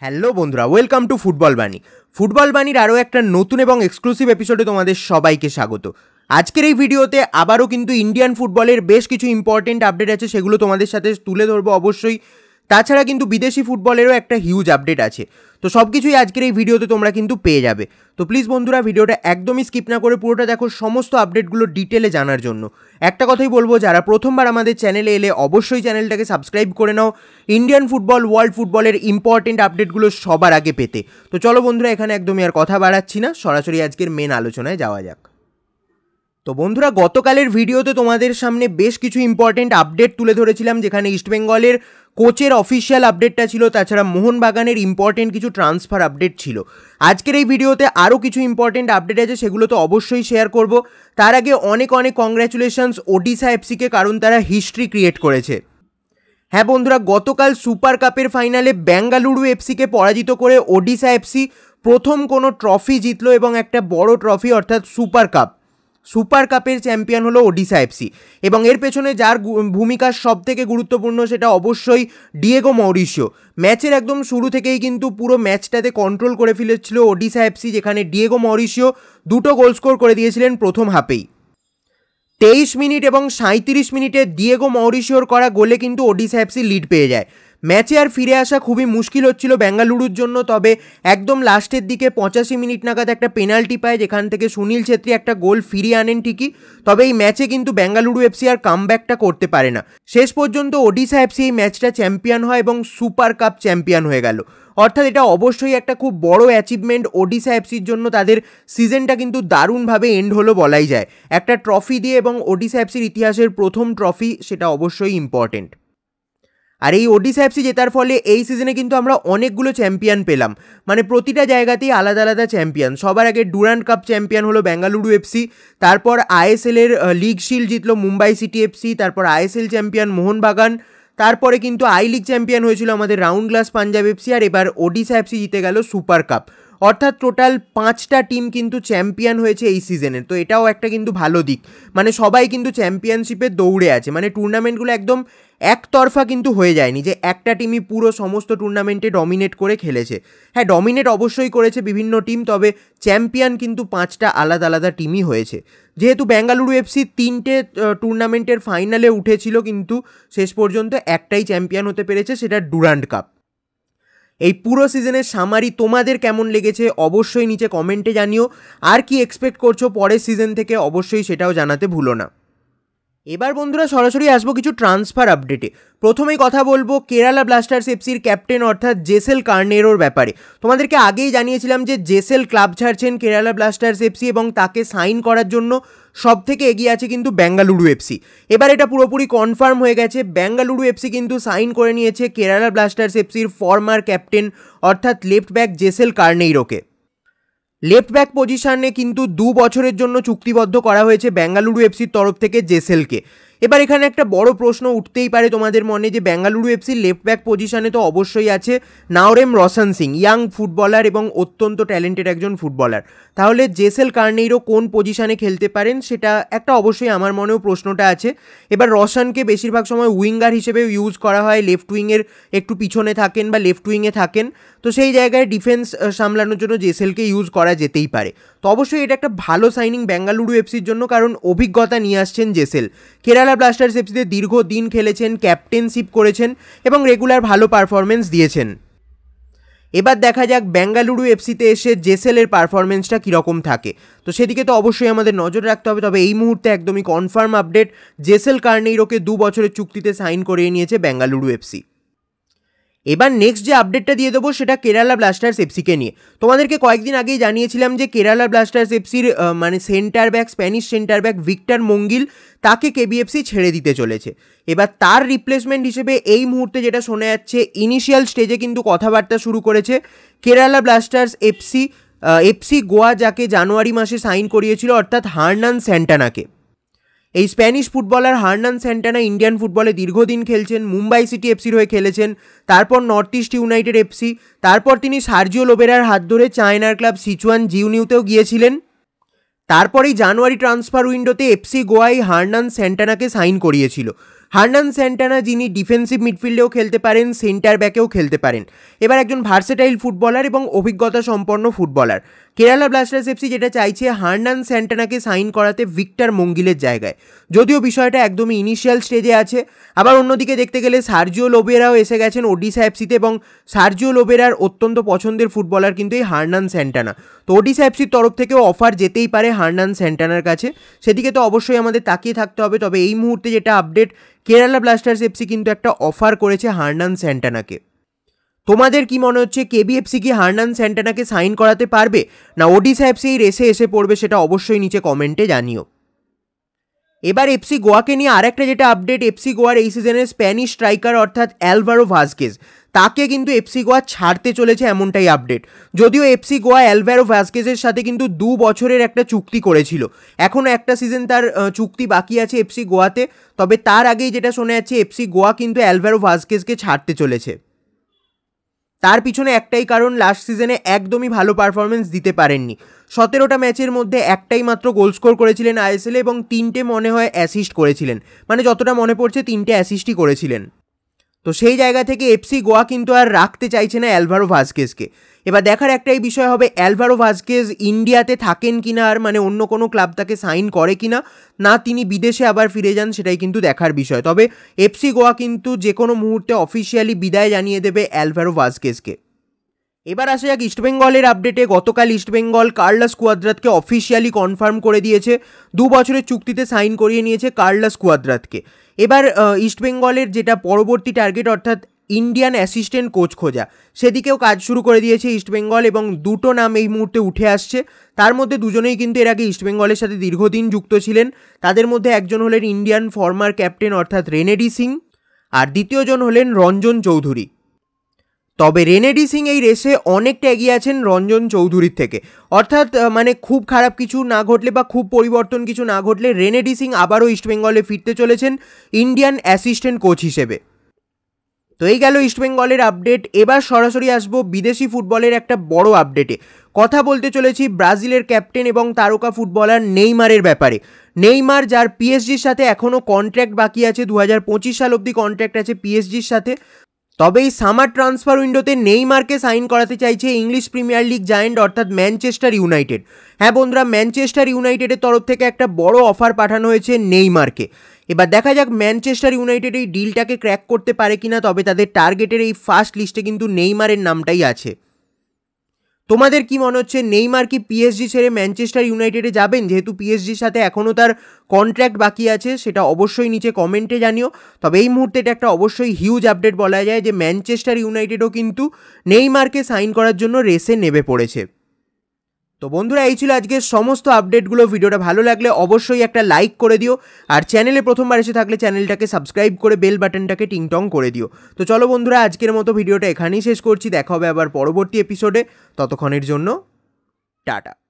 hello বন্ধুরা welcome to football Bani football বাণীর আরও একটা নতুন এবং এক্সক্লুসিভ এপিসোডে তোমাদের সবাইকে স্বাগত আজকের এই ভিডিওতে আবারও কিন্তু ইন্ডিয়ান ফুটবলের বেশ কিছু ইম্পর্টেন্ট আপডেট আছে সেগুলো তোমাদের সাথে তুলে ধরবো অবশ্যই তাছাড়া কিন্তু বিদেশি ফুটবলেরও একটা হিউজ আপডেট আছে তো সব কিছুই আজকের এই ভিডিওতে তোমরা কিন্তু পেয়ে যাবে তো প্লিজ বন্ধুরা ভিডিওটা একদমই স্কিপ না করে পুরোটা দেখো সমস্ত আপডেটগুলো ডিটেলে জানার জন্য একটা কথাই বলবো যারা প্রথমবার আমাদের চ্যানেলে এলে অবশ্যই চ্যানেলটাকে সাবস্ক্রাইব করে নাও ইন্ডিয়ান ফুটবল ওয়ার্ল্ড ফুটবলের ইম্পর্টেন্ট আপডেটগুলো সবার আগে পেতে তো চলো বন্ধুরা এখানে একদমই আর কথা বাড়াচ্ছি না সরাসরি আজকের মেন আলোচনায় যাওয়া যাক তো বন্ধুরা গতকালের ভিডিওতে তোমাদের সামনে বেশ কিছু ইম্পর্টেন্ট আপডেট তুলে ধরেছিলাম যেখানে ইস্টবেঙ্গলের কোচের অফিসিয়াল আপডেটটা ছিল তাছাড়া মোহনবাগানের ইম্পর্টেন্ট কিছু ট্রান্সফার আপডেট ছিল আজকের এই ভিডিওতে আরও কিছু ইম্পর্টেন্ট আপডেট আছে সেগুলো তো অবশ্যই শেয়ার করব তার আগে অনেক অনেক কংগ্রাচুলেশনস ওডিশা এফসিকে কারণ তারা হিস্ট্রি ক্রিয়েট করেছে হ্যাঁ বন্ধুরা গতকাল সুপার কাপের ফাইনালে বেঙ্গালুরু এফসিকে পরাজিত করে ওডিশা এফসি প্রথম কোনো ট্রফি জিতলো এবং একটা বড় ট্রফি অর্থাৎ সুপার কাপ সুপার কাপের চ্যাম্পিয়ন হলো ওডিশা এফসি এবং এর পেছনে যার ভূমিকা থেকে গুরুত্বপূর্ণ সেটা অবশ্যই ডিয়েগো মৌরিশিও ম্যাচের একদম শুরু থেকেই কিন্তু পুরো ম্যাচটাতে কন্ট্রোল করে ফেলেছিল ওডিশা এফসি যেখানে ডিয়েগো মৌরিশিও দুটো গোল স্কোর করে দিয়েছিলেন প্রথম হাফেই তেইশ মিনিট এবং সাঁত্রিশ মিনিটে ডিয়েগো মৌরিশিওর করা গোলে কিন্তু ওডিশা এফসি লিড পেয়ে যায় ম্যাচে আর ফিরে আসা খুবই মুশকিল হচ্ছিল বেঙ্গালুরুর জন্য তবে একদম লাস্টের দিকে পঁচাশি মিনিট নাগাদ একটা পেনাল্টি পায় যেখান থেকে সুনীল ছেত্রী একটা গোল ফিরিয়ে আনেন ঠিকই তবে এই ম্যাচে কিন্তু বেঙ্গালুরু এফসি আর কাম করতে পারে না শেষ পর্যন্ত ওডিশা এফসি এই ম্যাচটা চ্যাম্পিয়ন হয় এবং সুপার কাপ চ্যাম্পিয়ন হয়ে গেল অর্থাৎ এটা অবশ্যই একটা খুব বড় অ্যাচিভমেন্ট ওডিশা এফসির জন্য তাদের সিজনটা কিন্তু দারুণভাবে এন্ড হলো বলাই যায় একটা ট্রফি দিয়ে এবং ওডিশা এফসির ইতিহাসের প্রথম ট্রফি সেটা অবশ্যই ইম্পর্টেন্ট আর এই ওডিসা এফসি জেতার ফলে এই সিজনে কিন্তু আমরা অনেকগুলো চ্যাম্পিয়ন পেলাম মানে প্রতিটা জায়গাতেই আলাদা আলাদা চ্যাম্পিয়ন সবার আগে ডুরান্ড কাপ চ্যাম্পিয়ন হলো বেঙ্গালুরু এফসি তারপর আইএসএলের লিগ শিল জিতলো মুম্বাই সিটি এফসি তারপর আইএসএল চ্যাম্পিয়ন মোহনবাগান তারপরে কিন্তু আই লিগ চ্যাম্পিয়ন হয়েছিল আমাদের রাউন্ড গ্লাস পাঞ্জাব এফসি আর এবার ওডিশা এফসি জিতে গেল সুপার কাপ অর্থাৎ টোটাল পাঁচটা টিম কিন্তু চ্যাম্পিয়ন হয়েছে এই সিজনের তো এটাও একটা কিন্তু ভালো দিক মানে সবাই কিন্তু চ্যাম্পিয়নশিপে দৌড়ে আছে মানে টুর্নামেন্টগুলো একদম একতরফা কিন্তু হয়ে যায়নি যে একটা টিমই পুরো সমস্ত টুর্নামেন্টে ডমিনেট করে খেলেছে হ্যাঁ ডমিনেট অবশ্যই করেছে বিভিন্ন টিম তবে চ্যাম্পিয়ন কিন্তু পাঁচটা আলাদা আলাদা টিমই হয়েছে যেহেতু বেঙ্গালুরু এফসি তিনটে টুর্নামেন্টের ফাইনালে উঠেছিল কিন্তু শেষ পর্যন্ত একটাই চ্যাম্পিয়ন হতে পেরেছে সেটা ডুরান্ড কাপ এই পুরো সিজনের সামারি তোমাদের কেমন লেগেছে অবশ্যই নিচে কমেন্টে জানিও আর কি এক্সপেক্ট করছো পরের সিজন থেকে অবশ্যই সেটাও জানাতে ভুলো না এবার বন্ধুরা সরাসরি আসবো কিছু ট্রান্সফার আপডেটে প্রথমেই কথা বলবো কেরালা ব্লাস্টার্স এফসির ক্যাপ্টেন অর্থাৎ জেসেল কার্নেরোর ব্যাপারে তোমাদেরকে আগেই জানিয়েছিলাম যে জেসেল ক্লাব ছাড়ছেন কেরালা ব্লাস্টার্স এফসি এবং তাকে সাইন করার জন্য সব থেকে এগিয়ে আছে কিন্তু বেঙ্গালুরু এফসি এবার এটা পুরোপুরি কনফার্ম হয়ে গেছে বেঙ্গালুরু এফসি কিন্তু সাইন করে নিয়েছে কেরালা ব্লাস্টার্স এফসির ফর্মার ক্যাপ্টেন অর্থাৎ লেফট ব্যাক জেসেল কার্নেইরোকে লেফট ব্যাক পজিশানে কিন্তু দু বছরের জন্য চুক্তিবদ্ধ করা হয়েছে বেঙ্গালুরু এফসির তরফ থেকে জেসেলকে এবার এখানে একটা বড় প্রশ্ন উঠতেই পারে তোমাদের মনে যে বেঙ্গালুরু এফসির লেফট ব্যাক পজিশনে তো অবশ্যই আছে নাওরেম রসান সিং ইয়াং ফুটবলার এবং অত্যন্ত ট্যালেন্টেড একজন ফুটবলার তাহলে জেসেল কার্নেইরও কোন পজিশনে খেলতে পারেন সেটা একটা অবশ্যই আমার মনেও প্রশ্নটা আছে এবার রসানকে বেশিরভাগ সময় উইঙ্গার হিসেবে ইউজ করা হয় লেফট উইংয়ের একটু পিছনে থাকেন বা লেফট উইংয়ে থাকেন তো সেই জায়গায় ডিফেন্স সামলানোর জন্য জেসেলকে ইউজ করা যেতেই পারে তো অবশ্যই এটা একটা ভালো সাইনিং বেঙ্গালুরু এফসির জন্য কারণ অভিজ্ঞতা নিয়ে আসছেন জেসেল কেরালা কেরালা ব্লাস্টার্স এফসিতে দীর্ঘদিন খেলেছেন ক্যাপ্টেনশিপ করেছেন এবং রেগুলার ভালো পারফরমেন্স দিয়েছেন এবার দেখা যাক বেঙ্গালুরু এফসিতে এসে জেসেলের পারফরমেন্সটা কীরকম থাকে তো সেদিকে তো অবশ্যই আমাদের নজর রাখতে হবে তবে এই মুহূর্তে একদমই কনফার্ম আপডেট জেসেল কার্নেইরোকে দু বছরের চুক্তিতে সাইন করিয়ে নিয়েছে বেঙ্গালুরু এফসি এবার নেক্সট যে আপডেটটা দিয়ে দেবো সেটা কেরালা ব্লাস্টার্স এফসিকে নিয়ে তোমাদেরকে কয়েকদিন আগেই জানিয়েছিলাম যে কেরালা ব্লাস্টার্স এফসির মানে centre back Spanish centre back Victor Mongil তাকে কেবিএফসি ছেড়ে দিতে চলেছে এবার তার রিপ্লেসমেন্ট হিসেবে এই মুহূর্তে যেটা শোনা যাচ্ছে ইনিশিয়াল স্টেজে কিন্তু কথাবার্তা শুরু করেছে Kerala Blasters FC FC Goa যাকে জানুয়ারি মাসে সাইন করিয়েছিল অর্থাৎ হার্নান স্যান্টানাকে এই Spanish footballer Hernan Santana Indian ফুটবলে দীর্ঘদিন খেলছেন মুম্বাই সিটি এফসির হয়ে খেলেছেন তারপর নর্থ ইস্ট ইউনাইটেড এফসি তারপর তিনি সার্জিও লোবেরার হাত ধরে চায়নার ক্লাব সিচুয়ান জিউনিউতেও গিয়েছিলেন তারপরেই জানুয়ারি ট্রান্সফার উইন্ডোতে এফসি গোয়াই হার্নান স্যান্টানাকে সাইন করিয়েছিল হার্নান স্যান্টানা যিনি ডিফেন্সিভ মিডফিল্ডেও খেলতে পারেন সেন্টার ব্যাকেও খেলতে পারেন এবার একজন ভার্সেটাইল ফুটবলার এবং অভিজ্ঞতা সম্পন্ন ফুটবলার কেরালা ব্লাস্টার্স এফসি যেটা চাইছে হার্নান স্যান্টানাকে সাইন করাতে ভিক্টর মঙ্গিলের জায়গায় যদিও বিষয়টা একদমই ইনিশিয়াল স্টেজে আছে আবার অন্যদিকে দেখতে গেলে সার্জিও লোবেরাও এসে গেছেন ওডিশা এফসিতে এবং সার্জিও লোবেরার অত্যন্ত পছন্দের ফুটবলার কিন্তু এই হার্নান স্যান্টানা তো ওডিশা এফসির তরফ থেকেও অফার যেতেই পারে হার্নান স্যান্টানার কাছে সেদিকে তো অবশ্যই আমাদের তাকিয়ে থাকতে হবে তবে এই মুহূর্তে যেটা আপডেট কেরালা ব্লাস্টার্স এফসি কিন্তু একটা অফার করেছে হার্নান স্যান্টানাকে তোমাদের কি মনে হচ্ছে কেবিএফসি কি হার্নান স্যান্টানাকে সাইন করাতে পারবে না ওডিশা এফসি এই রেসে এসে পড়বে সেটা অবশ্যই নিচে কমেন্টে জানিও এবার এফসি গোয়াকে নিয়ে আরেকটা যেটা আপডেট এফসি গোয়ার এই সিজনের স্প্যানিশ স্ট্রাইকার অর্থাৎ অ্যালভারো ভাজকেজ তাকে কিন্তু এফসি গোয়া ছাড়তে চলেছে এমনটাই আপডেট যদিও এফসি গোয়া অ্যালভ্যারো ভ্যাসকেজের সাথে কিন্তু দু বছরের একটা চুক্তি করেছিল এখনও একটা সিজন তার চুক্তি বাকি আছে এফসি গোয়াতে তবে তার আগেই যেটা শোনা যাচ্ছে এফসি গোয়া কিন্তু অ্যালভ্যারো ভাসকেজকে ছাড়তে চলেছে তার পিছনে একটাই কারণ লাস্ট সিজনে একদমই ভালো পারফরমেন্স দিতে পারেননি সতেরোটা ম্যাচের মধ্যে একটাই মাত্র গোল স্কোর করেছিলেন আইএসএলে এবং তিনটে মনে হয় অ্যাসিস্ট করেছিলেন মানে যতটা মনে পড়ছে তিনটে অ্যাসিস্টই করেছিলেন তো সেই জায়গা থেকে এফসি গোয়া কিন্তু আর রাখতে চাইছে না অ্যালভারো ভাজকেসকে এবার দেখার একটাই বিষয় হবে অ্যালভারো ভাজকেস ইন্ডিয়াতে থাকেন কি না আর মানে অন্য কোনো ক্লাব তাকে সাইন করে কি না না তিনি বিদেশে আবার ফিরে যান সেটাই কিন্তু দেখার বিষয় তবে এফসি গোয়া কিন্তু যে কোনো মুহূর্তে অফিসিয়ালি বিদায় জানিয়ে দেবে অ্যালভারো ভাজকেসকে এবার আসা যাক ইস্টবেঙ্গলের আপডেটে গতকাল ইস্টবেঙ্গল কার্লাস কুয়াদ্রাতকে অফিসিয়ালি কনফার্ম করে দিয়েছে দু বছরের চুক্তিতে সাইন করিয়ে নিয়েছে কার্লাস কুয়াদ্রাতকে এবার ইস্টবেঙ্গলের যেটা পরবর্তী টার্গেট অর্থাৎ ইন্ডিয়ান অ্যাসিস্ট্যান্ট কোচ খোঁজা সেদিকেও কাজ শুরু করে দিয়েছে ইস্টবেঙ্গল এবং দুটো নাম এই মুহূর্তে উঠে আসছে তার মধ্যে দুজনেই কিন্তু এর আগে ইস্টবেঙ্গলের সাথে দীর্ঘদিন যুক্ত ছিলেন তাদের মধ্যে একজন হলেন ইন্ডিয়ান ফর্মার ক্যাপ্টেন অর্থাৎ রেনেডি সিং আর দ্বিতীয়জন হলেন রঞ্জন চৌধুরী তবে রেনেডি সিং এই রেসে অনেকটা এগিয়ে আছেন রঞ্জন চৌধুরীর থেকে অর্থাৎ মানে খুব খারাপ কিছু না ঘটলে বা খুব পরিবর্তন কিছু না ঘটলে রেনেডি সিং আবারও ইস্টবেঙ্গলে ফিরতে চলেছেন ইন্ডিয়ান অ্যাসিস্ট্যান্ট কোচ হিসেবে তো এই গেল ইস্টবেঙ্গলের আপডেট এবার সরাসরি আসব বিদেশি ফুটবলের একটা বড় আপডেটে কথা বলতে চলেছি ব্রাজিলের ক্যাপ্টেন এবং তারকা ফুটবলার নেইমারের ব্যাপারে নেইমার যার পিএসজির সাথে এখনও কন্ট্র্যাক্ট বাকি আছে দু সাল অবধি কন্ট্র্যাক্ট আছে পিএসজির সাথে তবে এই সামার ট্রান্সফার উইন্ডোতে নেইমারকে সাইন করাতে চাইছে ইংলিশ প্রিমিয়ার লিগ জায়েন্ট অর্থাৎ ম্যানচেস্টার ইউনাইটেড হ্যাঁ বন্ধুরা ম্যানচেস্টার ইউনাইটেডের তরফ থেকে একটা বড় অফার পাঠানো হয়েছে নেইমারকে এবার দেখা যাক ম্যানচেস্টার ইউনাইটেড এই ডিলটাকে ক্র্যাক করতে পারে কিনা তবে তাদের টার্গেটের এই ফার্স্ট লিস্টে কিন্তু নেইমারের নামটাই আছে তোমাদের কি মনে হচ্ছে নেইমার কি পিএসজি ছেড়ে ম্যানচেস্টার ইউনাইটেডে যাবেন যেহেতু পিএসজির সাথে এখনও তার কন্ট্র্যাক্ট বাকি আছে সেটা অবশ্যই নিচে কমেন্টে জানিও তবে এই মুহূর্তে এটা একটা অবশ্যই হিউজ আপডেট বলা যায় যে ম্যানচেস্টার ইউনাইটেডও কিন্তু নেইমারকে সাইন করার জন্য রেসে নেমে পড়েছে তো বন্ধুরা এই ছিল আজকের সমস্ত আপডেটগুলো ভিডিওটা ভালো লাগলে অবশ্যই একটা লাইক করে দিও আর চ্যানেলে প্রথমবার এসে থাকলে চ্যানেলটাকে সাবস্ক্রাইব করে বেল বাটনটাকে টিংটং করে দিও তো চলো বন্ধুরা আজকের মতো ভিডিওটা এখানেই শেষ করছি দেখা হবে আবার পরবর্তী এপিসোডে ততক্ষণের জন্য টাটা